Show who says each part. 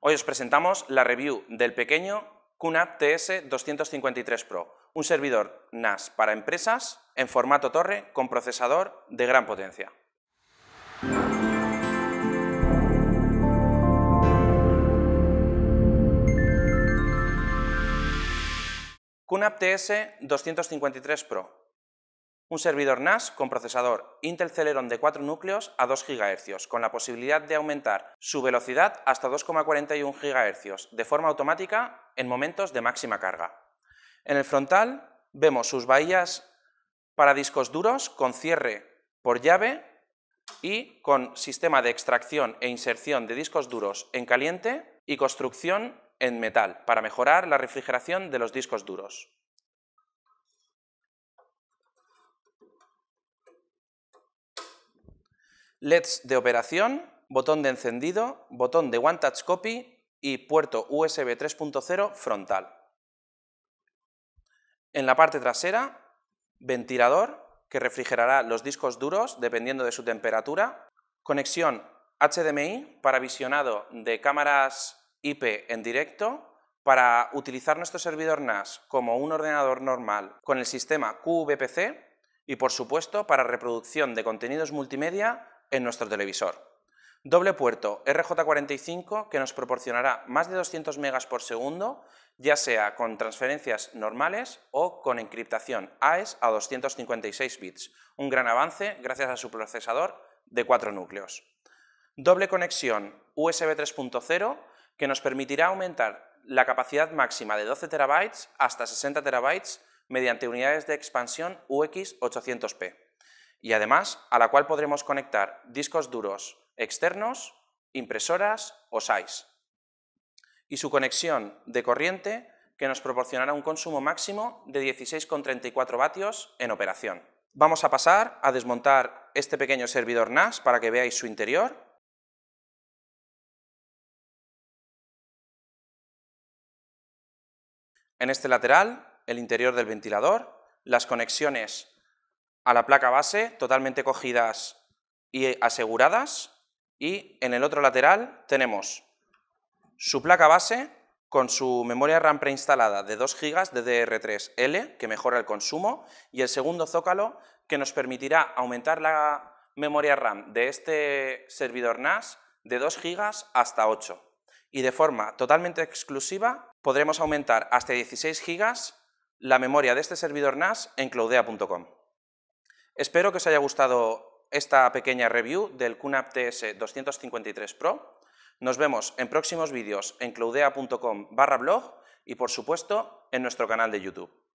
Speaker 1: Hoy os presentamos la review del pequeño QNAP TS253 Pro, un servidor NAS para empresas en formato torre con procesador de gran potencia. QNAP TS253 Pro un servidor NAS con procesador Intel Celeron de 4 núcleos a 2 GHz, con la posibilidad de aumentar su velocidad hasta 2,41 GHz de forma automática en momentos de máxima carga. En el frontal vemos sus bahías para discos duros con cierre por llave y con sistema de extracción e inserción de discos duros en caliente y construcción en metal para mejorar la refrigeración de los discos duros. LEDs de operación, botón de encendido, botón de One Touch Copy y puerto USB 3.0 frontal. En la parte trasera, ventilador que refrigerará los discos duros dependiendo de su temperatura, conexión HDMI para visionado de cámaras IP en directo, para utilizar nuestro servidor NAS como un ordenador normal con el sistema QVPC y, por supuesto, para reproducción de contenidos multimedia en nuestro televisor. Doble puerto RJ45 que nos proporcionará más de 200 megas por segundo, ya sea con transferencias normales o con encriptación AES a 256 e bits. Un gran avance gracias a su procesador de cuatro núcleos. Doble conexión USB 3.0 que nos permitirá aumentar la capacidad máxima de 12 TB hasta 60 TB mediante unidades de expansión UX800P y además a la cual podremos conectar discos duros externos, impresoras o SAIS. Y su conexión de corriente que nos proporcionará un consumo máximo de 16,34 vatios en operación. Vamos a pasar a desmontar este pequeño servidor NAS para que veáis su interior. En este lateral, el interior del ventilador, las conexiones a la placa base, totalmente cogidas y aseguradas. Y en el otro lateral tenemos su placa base con su memoria RAM preinstalada de 2 GB DDR3L, que mejora el consumo, y el segundo zócalo, que nos permitirá aumentar la memoria RAM de este servidor NAS de 2 GB hasta 8. Y de forma totalmente exclusiva podremos aumentar hasta 16 GB la memoria de este servidor NAS en cloudea.com. Espero que os haya gustado esta pequeña review del QNAP TS 253 Pro. Nos vemos en próximos vídeos en claudea.com blog y por supuesto en nuestro canal de YouTube.